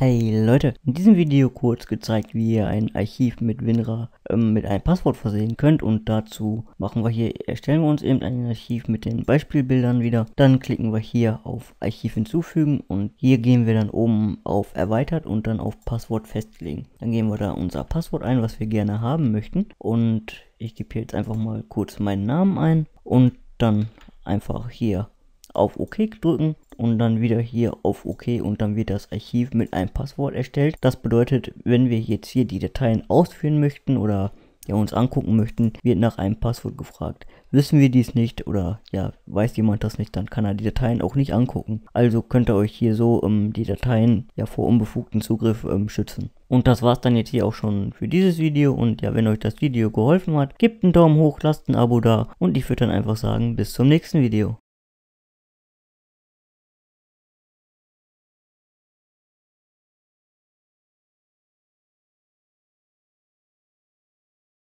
Hey Leute, in diesem Video kurz gezeigt, wie ihr ein Archiv mit WinRAR ähm, mit einem Passwort versehen könnt und dazu machen wir hier, erstellen wir uns eben ein Archiv mit den Beispielbildern wieder, dann klicken wir hier auf Archiv hinzufügen und hier gehen wir dann oben auf Erweitert und dann auf Passwort festlegen. Dann geben wir da unser Passwort ein, was wir gerne haben möchten und ich gebe hier jetzt einfach mal kurz meinen Namen ein und dann einfach hier auf OK drücken und dann wieder hier auf OK und dann wird das Archiv mit einem Passwort erstellt. Das bedeutet, wenn wir jetzt hier die Dateien ausführen möchten oder ja, uns angucken möchten, wird nach einem Passwort gefragt. Wissen wir dies nicht oder ja, weiß jemand das nicht, dann kann er die Dateien auch nicht angucken. Also könnt ihr euch hier so ähm, die Dateien ja vor unbefugten Zugriff ähm, schützen. Und das war's dann jetzt hier auch schon für dieses Video und ja, wenn euch das Video geholfen hat, gebt einen Daumen hoch, lasst ein Abo da und ich würde dann einfach sagen, bis zum nächsten Video.